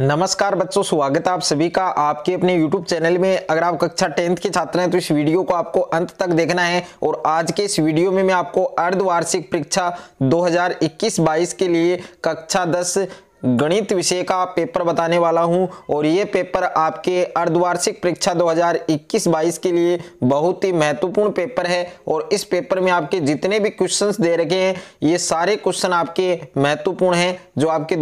नमस्कार बच्चों स्वागत है आप सभी का आपके अपने YouTube चैनल में अगर आप कक्षा टेंथ के छात्र हैं तो इस वीडियो को आपको अंत तक देखना है और आज के इस वीडियो में मैं आपको अर्धवार्षिक परीक्षा 2021-22 के लिए कक्षा 10 गणित विषय का पेपर बताने वाला हूं और ये पेपर आपके अर्धवार्षिक परीक्षा 2021-22 के लिए बहुत ही महत्वपूर्ण पेपर है और इस पेपर में आपके जितने भी क्वेश्चंस दे रखे हैं ये सारे क्वेश्चन आपके महत्वपूर्ण हैं जो आपके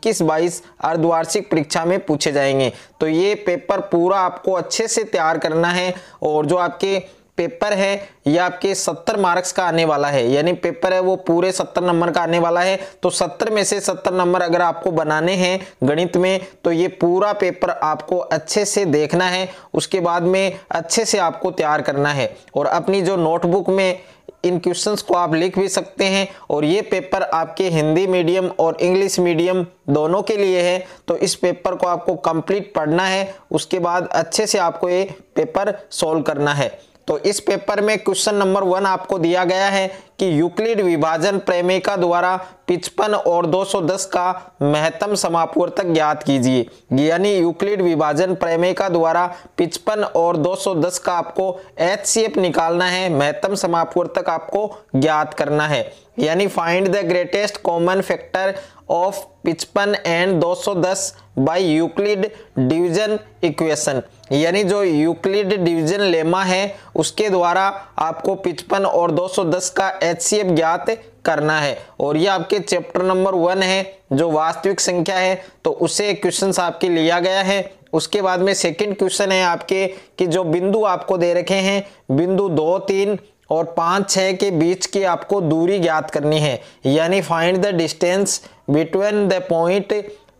2021-22 अर्धवार्षिक परीक्षा में पूछे जाएंगे तो ये पेपर पूरा आपको अच्छे से तैयार करना है और जो आपके पेपर है ये आपके सत्तर मार्क्स का आने वाला है यानी पेपर है वो पूरे सत्तर नंबर का आने वाला है तो सत्तर में से सत्तर नंबर अगर आपको बनाने हैं गणित में तो ये पूरा पेपर आपको अच्छे से देखना है उसके बाद में अच्छे से आपको तैयार करना है और अपनी जो नोटबुक में इन क्वेश्चंस को आप लिख भी सकते हैं और ये पेपर आपके हिंदी मीडियम और इंग्लिश मीडियम दोनों के लिए है तो इस पेपर को आपको कंप्लीट पढ़ना है उसके बाद अच्छे से आपको ये पेपर सॉल्व करना है तो इस पेपर में क्वेश्चन नंबर वन आपको दिया गया है कि यूक्लिड विभाजन प्रेमिका द्वारा पिचपन और 210 का महत्तम समापूर्तक ज्ञात कीजिए यानी यूक्लिड विभाजन प्रेमिका द्वारा पिचपन और 210 का आपको एच निकालना है महत्तम समापूर्तक आपको ज्ञात करना है यानी find the greatest common factor of पिचपन and 210 by Euclid division equation यानी जो यूक्लिड डिवीजन लेमा है उसके द्वारा आपको पिचपन और 210 का एच ज्ञात करना है और ये आपके चैप्टर नंबर वन है जो वास्तविक संख्या है तो उसे क्वेश्चन आपके लिया गया है उसके बाद में सेकंड क्वेश्चन है आपके कि जो बिंदु आपको दे रखे हैं बिंदु दो तीन और पाँच छः के बीच की आपको दूरी ज्ञात करनी है यानी find the distance between the point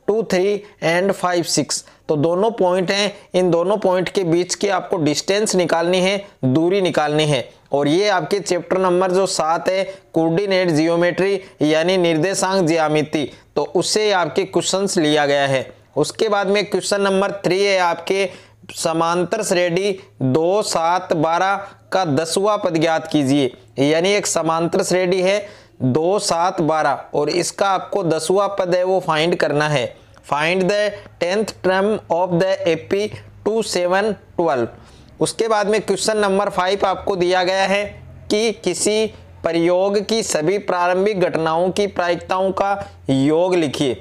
two three and five six तो दोनों पॉइंट हैं इन दोनों पॉइंट के बीच की आपको डिस्टेंस निकालनी है दूरी निकालनी है और ये आपके चैप्टर नंबर जो सात है कोर्डिनेट जियोमेट्री यानी निर्देशांक ज्यामिति तो उससे आपके क्वेश्चन लिया गया है उसके बाद में क्वेश्चन नंबर थ्री है आपके समांतर श्रेणी दो सात बारह का दसवा पद ज्ञात कीजिए यानी एक समांतर श्रेणी है दो सात बारह और इसका आपको दसवा पद है वो फाइंड करना है find the tenth term of the A P two seven twelve उसके बाद में क्वेश्चन नंबर फाइव आपको दिया गया है कि किसी प्रयोग की सभी प्रारंभिक घटनाओं की प्रायिकताओं का योग लिखिए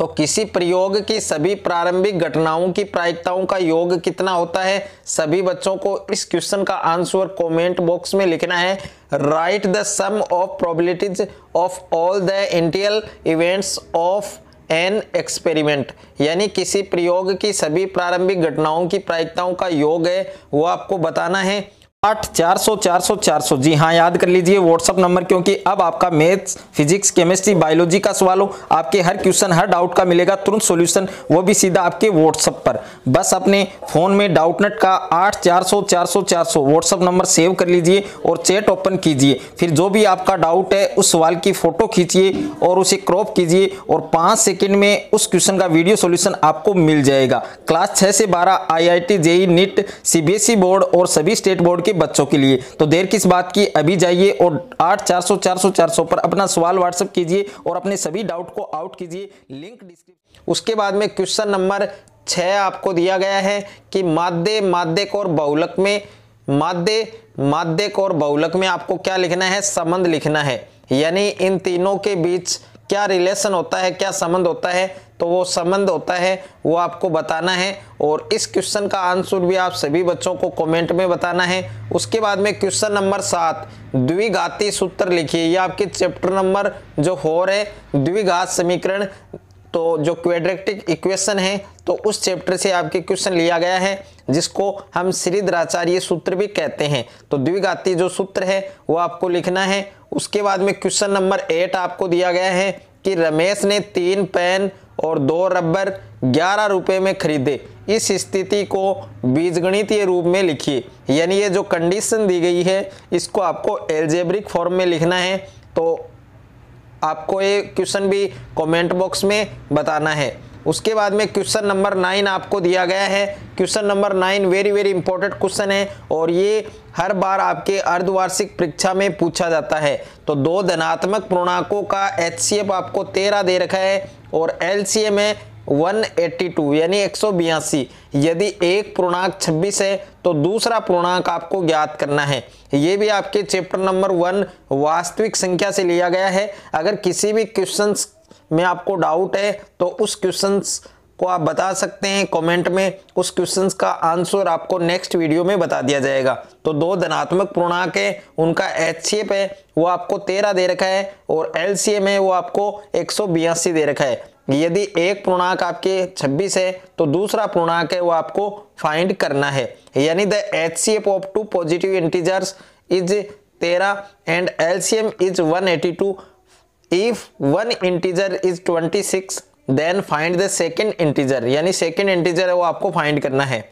तो किसी प्रयोग की सभी प्रारंभिक घटनाओं की प्रायिकताओं का योग कितना होता है सभी बच्चों को इस क्वेश्चन का आंसर कमेंट बॉक्स में लिखना है write the sum of probabilities of all the elementary events of an experiment यानी किसी प्रयोग की सभी प्रारंभिक घटनाओं की प्रायिकताओं का योग है वो आपको बताना है आठ चार सौ चार सौ चार सौ जी हाँ याद कर लीजिए व्हाट्सअप नंबर क्योंकि अब आपका मैथ्स फिजिक्स केमिस्ट्री बायोलॉजी का सवाल हो आपके हर क्वेश्चन हर डाउट का मिलेगा तुरंत सॉल्यूशन वो भी सीधा आपके व्हाट्सअप पर बस अपने फोन में डाउटनेट का आठ चार सौ चार सौ चार सौ व्हाट्सअप नंबर सेव कर लीजिए और चैट ओपन कीजिए फिर जो भी आपका डाउट है उस सवाल की फोटो खींचिए और उसे क्रॉप कीजिए और पाँच सेकेंड में उस क्वेश्चन का वीडियो सोल्यूशन आपको मिल जाएगा क्लास छः से बारह I I T JEE NEET C B S E board और सभी स्टेट बोर्ड के बच्चों के लिए तो देर किस बात की अभी जाइए और आठ चार सौ चार सौ चार सौ पर अपना सवाल व्हाट्सअप कीजिए और अपने सभी डाउट को आउट कीजिए लिंक डिस्क्रिप्शन उसके बाद में क्वेश्चन नंबर छः आपको दिया गया है कि मादे माध्यक और बहुलक में मादे माध्यक और बहुलक में आपको क्या लिखना है संबंध लिखना है यानी इन तीनों के बीच क्या रिलेशन होता है क्या संबंध होता है तो वो संबंध होता है वो आपको बताना है और इस क्वेश्चन का आंसर भी आप सभी बच्चों को कमेंट में बताना है उसके बाद में क्वेश्चन नंबर सात द्विघाती सूत्र लिखिए ये आपके चैप्टर नंबर जो फोर है द्विघात समीकरण तो जो क्वेड्रेक्टिक इक्वेशन है तो उस चैप्टर से आपके क्वेश्चन लिया गया है जिसको हम श्रीधराचार्य सूत्र भी कहते हैं तो द्विघाती जो सूत्र है वो आपको लिखना है उसके बाद में क्वेश्चन नंबर एट आपको दिया गया है कि रमेश ने तीन पेन और दो रबर ग्यारह रुपये में खरीदे इस स्थिति को बीजगणितीय रूप में लिखिए यानी ये जो कंडीशन दी गई है इसको आपको एल्जेब्रिक फॉर्म में लिखना है तो आपको ये क्वेश्चन भी कमेंट बॉक्स में बताना है उसके बाद में क्वेश्चन नंबर नाइन आपको दिया गया है question number nine very very important question है और ये हर बार आपके अर्धवार्षिक परीक्षा में पूछा जाता है तो दो धनात्मक पूर्णांकों का एच आपको तेरह दे रखा है और एल है 182 यानी एक यदि एक पूर्णांक 26 है तो दूसरा पूर्णांक आपको ज्ञात करना है ये भी आपके चैप्टर नंबर वन वास्तविक संख्या से लिया गया है अगर किसी भी क्वेश्चन में आपको डाउट है तो उस क्वेश्चंस को आप बता सकते हैं कमेंट में उस क्वेश्चंस का आंसर आपको नेक्स्ट वीडियो में बता दिया जाएगा तो दो धनात्मक पूर्णांक है उनका एच है वो आपको तेरह दे रखा है और एल है वो आपको एक दे रखा है यदि एक पूर्णांक आपके 26 है तो दूसरा पूर्णांक है वो आपको फाइंड करना है यानी the H C F of two positive integers is तेरह and L C M is one eighty two if one integer is 26 then find the second integer यानी सेकेंड इंटीजर है वो आपको फाइंड करना है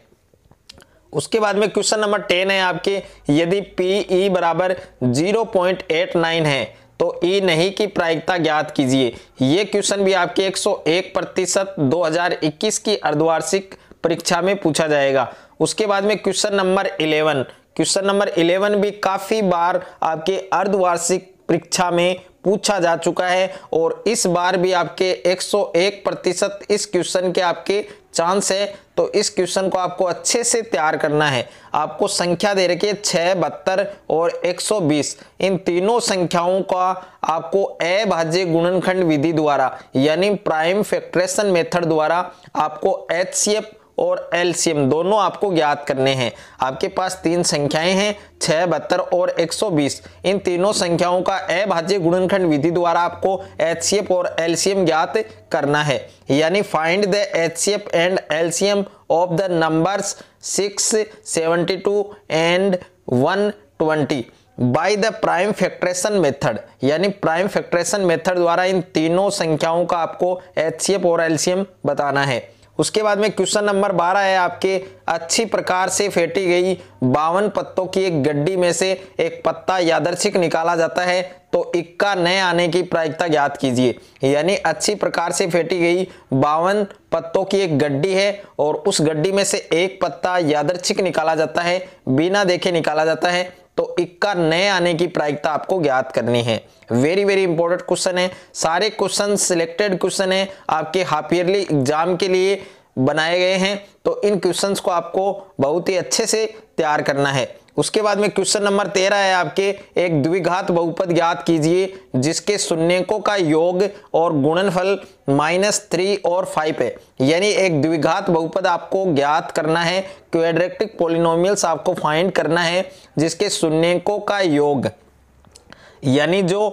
उसके बाद में क्वेश्चन नंबर टेन है आपके यदि पी ई e बराबर जीरो पॉइंट एट नाइन है तो ई e नहीं की प्रायिकता ज्ञात कीजिए ये क्वेश्चन भी आपके 101 प्रतिशत 2021 की अर्धवार्षिक परीक्षा में पूछा जाएगा उसके बाद में क्वेश्चन नंबर 11 क्वेश्चन नंबर 11 भी काफ़ी बार आपके अर्धवार्षिक परीक्षा में पूछा जा चुका है और इस बार भी आपके 101 प्रतिशत इस क्वेश्चन के आपके चांस है तो इस क्वेश्चन को आपको अच्छे से तैयार करना है आपको संख्या दे रखी है छः बहत्तर और 120 इन तीनों संख्याओं का आपको अभाज्य गुणनखंड विधि द्वारा यानी प्राइम फैक्ट्रेशन मेथड द्वारा आपको एच और एलसीएम दोनों आपको ज्ञात करने हैं आपके पास तीन संख्याएं हैं छः बहत्तर और 120 इन तीनों संख्याओं का अभाज्य गुणनखंड विधि द्वारा आपको एच और एल ज्ञात करना है यानी find the H and L of the numbers six seventy two and one twenty by the prime factorisation method यानी प्राइम फैक्ट्रेशन मेथड द्वारा इन तीनों संख्याओं का आपको एच और एल बताना है उसके बाद में क्वेश्चन नंबर बारह है आपके अच्छी प्रकार से फेंटी गई बावन पत्तों की एक गड्डी में से एक पत्ता यादर्शिक निकाला जाता है तो इक्का न आने की प्रायिकता ज्ञात कीजिए यानी अच्छी प्रकार से फेंटी गई बावन पत्तों की एक गड्डी है और उस गड्डी में से एक पत्ता यादर्शिक निकाला जाता है बिना देखे निकाला जाता है तो इक्का नए आने की प्रायिकता आपको ज्ञात करनी है वेरी वेरी इंपॉर्टेंट क्वेश्चन है सारे क्वेश्चन सिलेक्टेड क्वेश्चन है आपके हाफ ईयरली एग्जाम के लिए बनाए गए हैं तो इन क्वेश्चंस को आपको बहुत ही अच्छे से तैयार करना है उसके बाद में क्वेश्चन नंबर तेरह है आपके एक द्विघात बहुपद ज्ञात कीजिए जिसके शून्यकों का योग और गुणनफल माइनस थ्री और फाइव है यानी एक द्विघात बहुपद आपको ज्ञात करना है क्वेड्रेक्टिक पोलिनोमियल्स आपको फाइंड करना है जिसके शून्यकों का योग यानी जो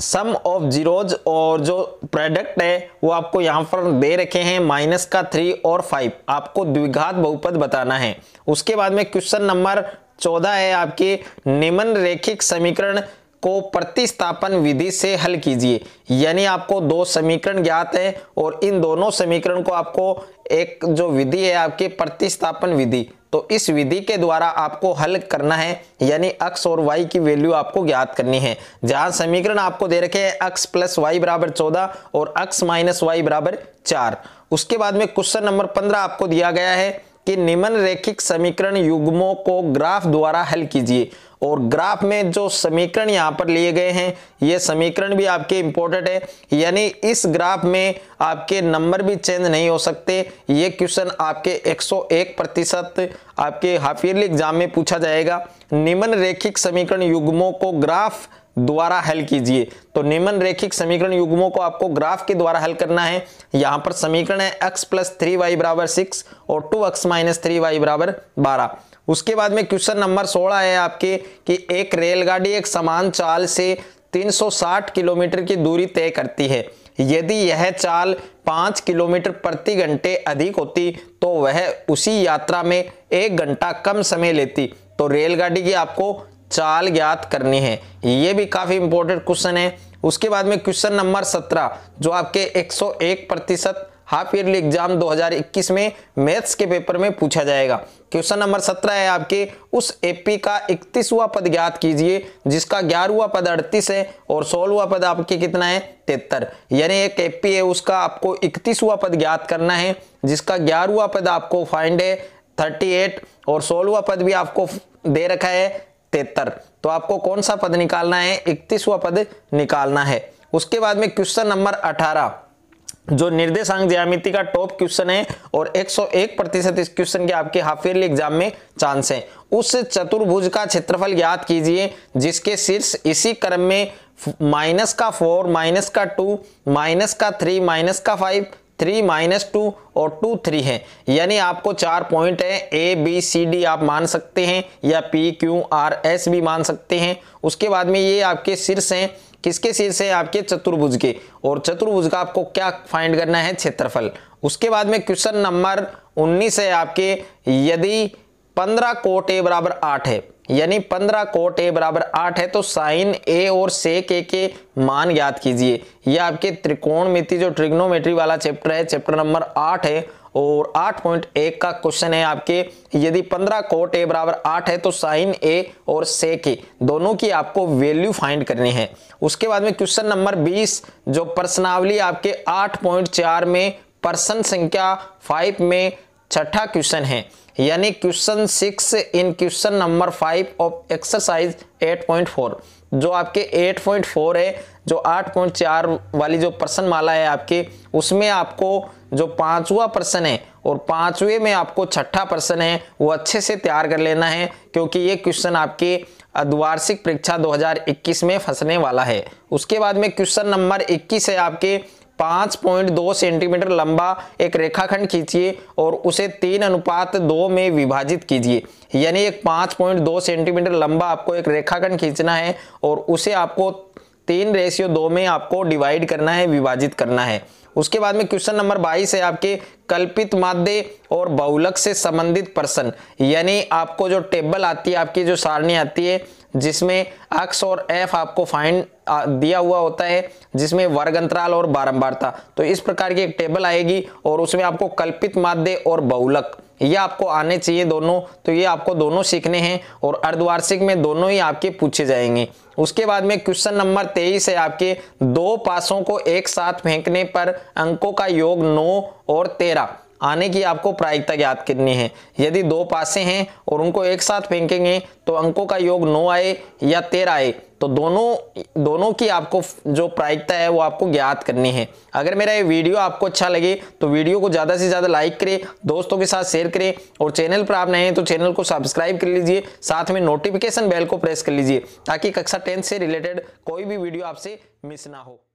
सम ऑफ जीरोज और जो प्रोडक्ट है वो आपको यहाँ पर दे रखे हैं माइनस का थ्री और फाइव आपको द्विघात बहुपद बताना है उसके बाद में क्वेश्चन नंबर चौदह है आपके रेखिक समीकरण को प्रतिस्थापन विधि से हल कीजिए यानी आपको दो समीकरण ज्ञात है और इन दोनों समीकरण को आपको एक जो विधि है आपके प्रतिस्थापन विधि तो इस विधि के द्वारा आपको हल करना है यानी अक्स और वाई की वैल्यू आपको ज्ञात करनी है जहां समीकरण आपको दे रखे हैं अक्स प्लस वाई बराबर चौदह और अक्स माइनस वाई बराबर चार उसके बाद में क्वेश्चन नंबर पंद्रह आपको दिया गया है कि निम्न रेखिक समीकरण युग्मों को ग्राफ द्वारा हल कीजिए और ग्राफ में जो समीकरण यहाँ पर लिए गए हैं ये समीकरण भी आपके इंपॉर्टेंट है यानी इस ग्राफ में आपके नंबर भी चेंज नहीं हो सकते ये क्वेश्चन आपके 101 प्रतिशत आपके हाफ ईयरली एग्जाम में पूछा जाएगा निम्न रेखिक समीकरण युग्मों को ग्राफ द्वारा हल कीजिए तो निम्न रेखिक समीकरण युग्मों को आपको ग्राफ के द्वारा हल करना है यहाँ पर समीकरण है x प्लस थ्री वाई बराबर सिक्स और two X minus three Y बराबर बारह उसके बाद में क्वेश्चन नंबर सोलह है आपके कि एक रेलगाड़ी एक समान चाल से 360 किलोमीटर की दूरी तय करती है यदि यह चाल पाँच किलोमीटर प्रति घंटे अधिक होती तो वह उसी यात्रा में एक घंटा कम समय लेती तो रेलगाड़ी की आपको चाल ज्ञात करनी है ये भी काफ़ी इंपॉर्टेंट क्वेश्चन है उसके बाद में क्वेश्चन नंबर सत्रह जो आपके 101 प्रतिशत हाफ ईयरली एग्जाम 2021 में मैथ्स के पेपर में पूछा जाएगा क्वेश्चन नंबर 17 है आपके उस एपी का 31वां पद ज्ञात कीजिए जिसका ग्यारहवा पद 38 है और सोलहवा पद आपके कितना है तिहत्तर यानी एक एपी है उसका आपको 31वां पद ज्ञात करना है जिसका ग्यारहवा पद आपको फाइंड है थर्टी और सोलहवा पद भी आपको दे रखा है तिहत्तर तो आपको कौन सा पद निकालना है इकतीसवा पद निकालना है उसके बाद में क्वेश्चन नंबर अठारह जो निर्देशांक ज्यामिति का टॉप क्वेश्चन है और 101 प्रतिशत इस क्वेश्चन के आपके हाफ ईयरली एग्जाम में चांस है उस चतुर्भुज का क्षेत्रफल याद कीजिए जिसके शीर्ष इसी क्रम में माइनस का फोर माइनस का टू माइनस का थ्री माइनस का फाइव थ्री माइनस टू और टू थ्री है यानी आपको चार पॉइंट है ए बी सी डी आप मान सकते हैं या पी क्यू आर एस भी मान सकते हैं उसके बाद में ये आपके शीर्ष हैं किसके शीर्ष है आपके चतुर्भुज के और चतुर्भुज का आपको क्या फाइंड करना है क्षेत्रफल उसके बाद में क्वेश्चन नंबर 19 है आपके यदि 15 कोट ए बराबर आठ है यानी 15 कोट ए बराबर आठ है तो साइन ए और सेक ए के मान याद कीजिए यह आपके त्रिकोणमिति जो ट्रिग्नोमेट्री वाला चैप्टर है चैप्टर नंबर आठ है और आठ पॉइंट एक का क्वेश्चन है आपके यदि पंद्रह कोट ए बराबर आठ है तो साइन ए और से के दोनों की आपको वैल्यू फाइंड करनी है उसके बाद में क्वेश्चन नंबर बीस जो प्रश्नावली आपके आठ पॉइंट चार में पर्सन संख्या फाइव में छठा क्वेश्चन है यानी question six in question number five of exercise eight point four जो आपके एट पॉइंट फोर है जो आठ पॉइंट चार वाली जो पर्सन माला है आपके उसमें आपको जो पांचवा प्रश्न है और पांचवे में आपको छठा प्रश्न है वो अच्छे से तैयार कर लेना है क्योंकि ये क्वेश्चन आपके द्वार्षिक परीक्षा 2021 में फंसने वाला है उसके बाद में क्वेश्चन नंबर 21 है आपके पाँच पॉइंट दो सेंटीमीटर लंबा एक रेखाखंड खींचिए और उसे तीन अनुपात दो में विभाजित कीजिए यानी एक पाँच पॉइंट दो सेंटीमीटर लंबा आपको एक रेखाखंड खींचना है और उसे आपको तीन रेशियो दो में आपको डिवाइड करना है विभाजित करना है उसके बाद में क्वेश्चन नंबर 22 है आपके कल्पित माध्य और बहुलक से संबंधित प्रश्न यानी आपको जो टेबल आती है आपकी जो सारणी आती है जिसमें अक्स और एफ आपको फाइंड दिया हुआ होता है जिसमें वर्ग अंतराल और बारंबारता तो इस प्रकार की एक टेबल आएगी और उसमें आपको कल्पित माध्य और बहुलक ये आपको आने चाहिए दोनों तो ये आपको दोनों सीखने हैं और अर्धवार्षिक में दोनों ही आपके पूछे जाएंगे उसके बाद में क्वेश्चन नंबर तेईस है आपके दो पासों को एक साथ फेंकने पर अंकों का योग नौ और तेरह आने की आपको प्रायिकता ज्ञात करनी है यदि दो पासे हैं और उनको एक साथ फेंकेंगे तो अंकों का योग नौ आए या तेरह आए तो दोनों दोनों की आपको जो प्रायिकता है वो आपको ज्ञात करनी है अगर मेरा ये वीडियो आपको अच्छा लगे तो वीडियो को ज़्यादा से ज़्यादा लाइक करें दोस्तों के साथ शेयर करें और चैनल पर आप नए हैं तो चैनल को सब्सक्राइब कर लीजिए साथ में नोटिफिकेशन बेल को प्रेस कर लीजिए ताकि कक्षा टेंथ से रिलेटेड कोई भी वीडियो आपसे मिस ना हो